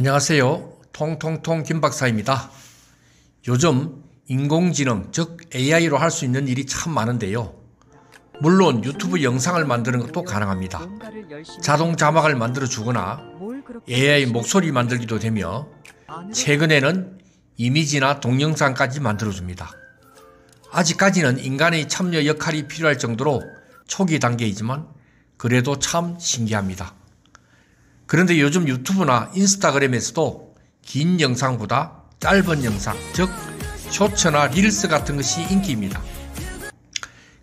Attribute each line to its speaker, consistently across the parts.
Speaker 1: 안녕하세요. 통통통 김 박사입니다. 요즘 인공지능, 즉 AI로 할 수 있는 일이 참 많은데요. 물론 유튜브 영상을 만드는 것도 가능합니다. 자동 자막을 만들어 주거나 AI 목소리 만들기도 되며 최근에는 이미지나 동영상까지 만들어 줍니다. 아직까지는 인간의 참여 역할이 필요할 정도로 초기 단계이지만 그래도 참 신기합니다. 그런데 요즘 유튜브나 인스타그램에서도 긴 영상보다 짧은 영상, 즉 쇼츠나 릴스 같은 것이 인기입니다.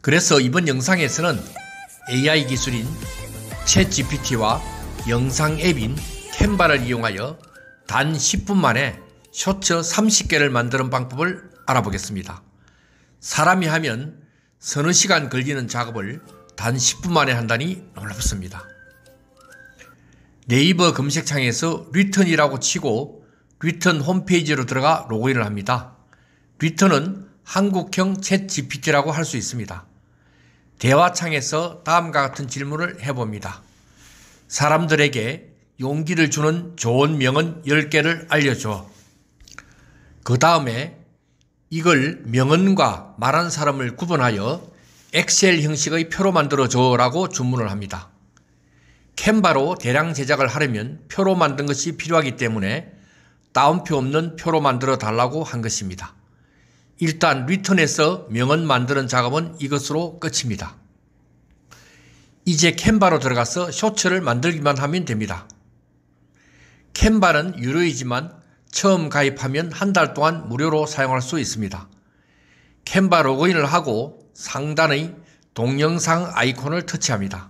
Speaker 1: 그래서 이번 영상에서는 AI 기술인 챗 GPT와 영상 앱인 캔바를 이용하여 단 10분 만에 쇼츠 30개를 만드는 방법을 알아보겠습니다. 사람이 하면 서너 시간 걸리는 작업을 단 10분 만에 한다니 놀랍습니다. 네이버 검색창에서 리턴이라고 치고 리턴 홈페이지로 들어가 로그인을 합니다. 리턴은 한국형 챗 GPT라고 할 수 있습니다. 대화창에서 다음과 같은 질문을 해봅니다. 사람들에게 용기를 주는 좋은 명언 10개를 알려줘. 그 다음에 이걸 명언과 말한 사람을 구분하여 엑셀 형식의 표로 만들어줘라고 주문을 합니다. 캔바로 대량 제작을 하려면 표로 만든 것이 필요하기 때문에 따옴표 없는 표로 만들어 달라고 한 것입니다. 일단 리턴에서 명언 만드는 작업은 이것으로 끝입니다. 이제 캔바로 들어가서 쇼츠를 만들기만 하면 됩니다. 캔바는 유료이지만 처음 가입하면 한 달 동안 무료로 사용할 수 있습니다. 캔바 로그인을 하고 상단의 동영상 아이콘을 터치합니다.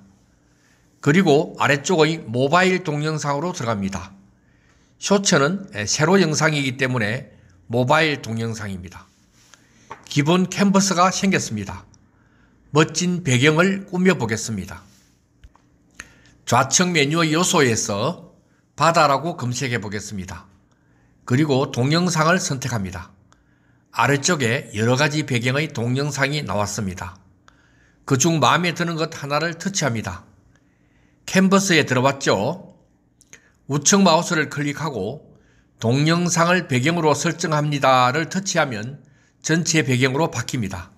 Speaker 1: 그리고 아래쪽의 모바일 동영상으로 들어갑니다. 쇼츠는 새로 영상이기 때문에 모바일 동영상입니다. 기본 캔버스가 생겼습니다. 멋진 배경을 꾸며보겠습니다. 좌측 메뉴의 요소에서 바다라고 검색해 보겠습니다. 그리고 동영상을 선택합니다. 아래쪽에 여러가지 배경의 동영상이 나왔습니다. 그 중 마음에 드는 것 하나를 터치합니다. 캔버스에 들어왔죠. 우측 마우스를 클릭하고 동영상을 배경으로 설정합니다를 터치하면 전체 배경으로 바뀝니다.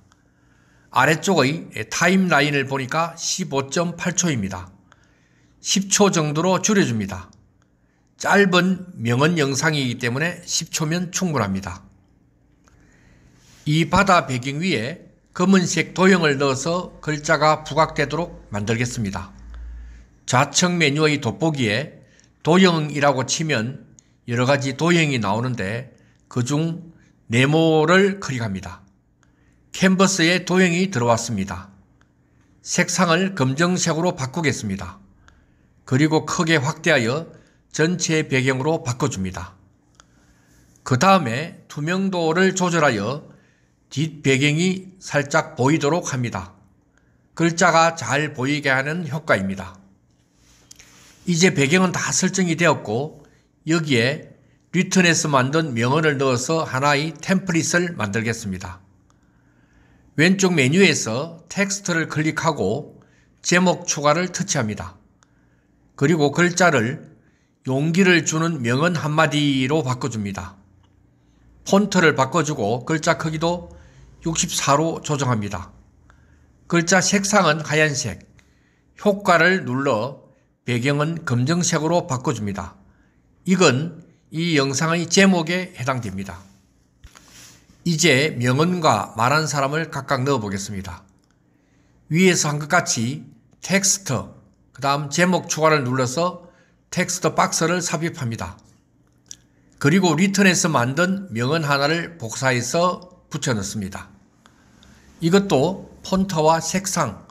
Speaker 1: 아래쪽의 타임라인을 보니까 15.8초입니다. 10초 정도로 줄여줍니다. 짧은 명언 영상이기 때문에 10초면 충분합니다. 이 바다 배경 위에 검은색 도형을 넣어서 글자가 부각되도록 만들겠습니다. 좌측 메뉴의 돋보기에 도형이라고 치면 여러 가지 도형이 나오는데 그 중 네모를 클릭합니다. 캔버스에 도형이 들어왔습니다. 색상을 검정색으로 바꾸겠습니다. 그리고 크게 확대하여 전체 배경으로 바꿔줍니다. 그 다음에 투명도를 조절하여 뒷배경이 살짝 보이도록 합니다. 글자가 잘 보이게 하는 효과입니다. 이제 배경은 다 설정이 되었고 여기에 리턴에서 만든 명언을 넣어서 하나의 템플릿을 만들겠습니다. 왼쪽 메뉴에서 텍스트를 클릭하고 제목 추가를 터치합니다. 그리고 글자를 용기를 주는 명언 한마디로 바꿔줍니다. 폰트를 바꿔주고 글자 크기도 64로 조정합니다. 글자 색상은 하얀색, 효과를 눌러 배경은 검정색으로 바꿔줍니다. 이건 이 영상의 제목에 해당됩니다. 이제 명언과 말한 사람을 각각 넣어보겠습니다. 위에서 한 것 같이 텍스트, 그 다음 제목 추가를 눌러서 텍스트 박스를 삽입합니다. 그리고 리턴에서 만든 명언 하나를 복사해서 붙여넣습니다. 이것도 폰트와 색상,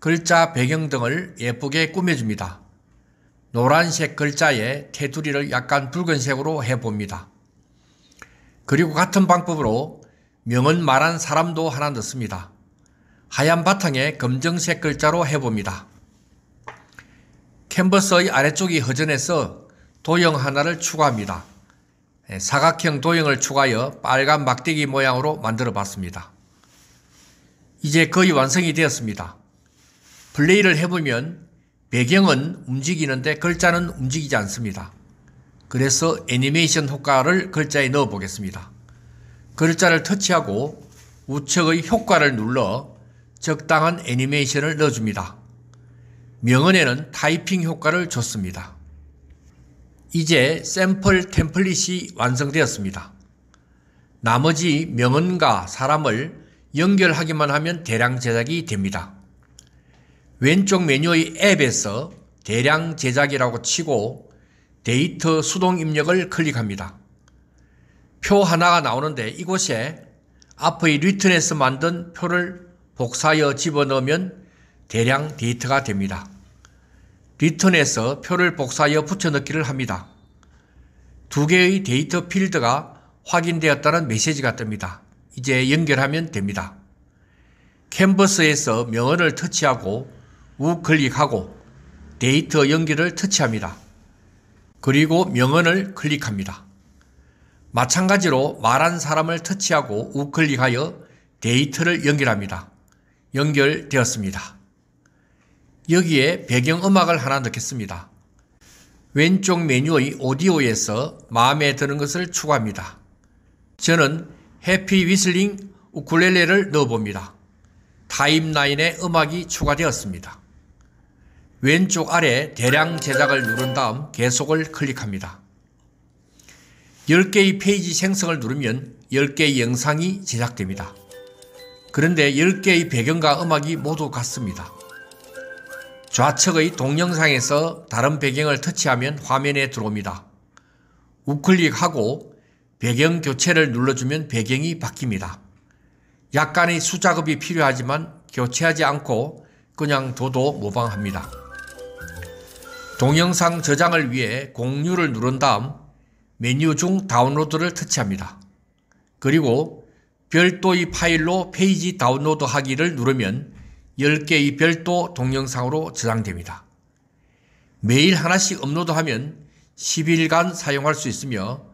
Speaker 1: 글자 배경 등을 예쁘게 꾸며줍니다. 노란색 글자에 테두리를 약간 붉은색으로 해봅니다. 그리고 같은 방법으로 명은 말한 사람도 하나 넣습니다. 하얀 바탕에 검정색 글자로 해봅니다. 캔버스의 아래쪽이 허전해서 도형 하나를 추가합니다. 예, 사각형 도형을 추가하여 빨간 막대기 모양으로 만들어 봤습니다. 이제 거의 완성이 되었습니다. 플레이를 해보면 배경은 움직이는데 글자는 움직이지 않습니다. 그래서 애니메이션 효과를 글자에 넣어 보겠습니다. 글자를 터치하고 우측의 효과를 눌러 적당한 애니메이션을 넣어줍니다. 명언에는 타이핑 효과를 줬습니다. 이제 샘플 템플릿이 완성되었습니다. 나머지 명언과 사람을 연결하기만 하면 대량 제작이 됩니다. 왼쪽 메뉴의 앱에서 대량 제작이라고 치고 데이터 수동 입력을 클릭합니다. 표 하나가 나오는데 이곳에 앞의 리턴에서 만든 표를 복사하여 집어넣으면 대량 데이터가 됩니다. 리턴에서 표를 복사하여 붙여넣기를 합니다. 두 개의 데이터 필드가 확인되었다는 메시지가 뜹니다. 이제 연결하면 됩니다. 캔버스에서 명언을 터치하고 우클릭하고 데이터 연결을 터치합니다. 그리고 명언을 클릭합니다. 마찬가지로 말한 사람을 터치하고 우클릭하여 데이터를 연결합니다. 연결되었습니다. 여기에 배경음악을 하나 넣겠습니다. 왼쪽 메뉴의 오디오에서 마음에 드는 것을 추가합니다. 저는 해피 위슬링 우쿨렐레를 넣어봅니다. 타임라인에 음악이 추가되었습니다. 왼쪽 아래 대량 제작을 누른 다음 계속을 클릭합니다. 10개의 페이지 생성을 누르면 10개의 영상이 제작됩니다. 그런데 10개의 배경과 음악이 모두 같습니다. 좌측의 동영상에서 다른 배경을 터치하면 화면에 들어옵니다. 우클릭하고 배경 교체를 눌러주면 배경이 바뀝니다. 약간의 수작업이 필요하지만 교체하지 않고 그냥 둬도 모방합니다. 동영상 저장을 위해 공유를 누른 다음 메뉴 중 다운로드를 터치합니다. 그리고 별도의 파일로 페이지 다운로드 하기를 누르면 10개의 별도 동영상으로 저장됩니다. 매일 하나씩 업로드하면 10일간 사용할 수 있으며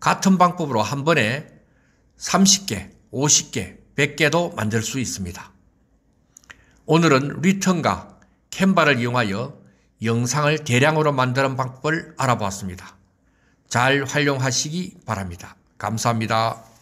Speaker 1: 같은 방법으로 한 번에 30개, 50개, 100개도 만들 수 있습니다. 오늘은 리턴과 캔바를 이용하여 영상을 대량으로 만드는 방법을 알아보았습니다. 잘 활용하시기 바랍니다. 감사합니다.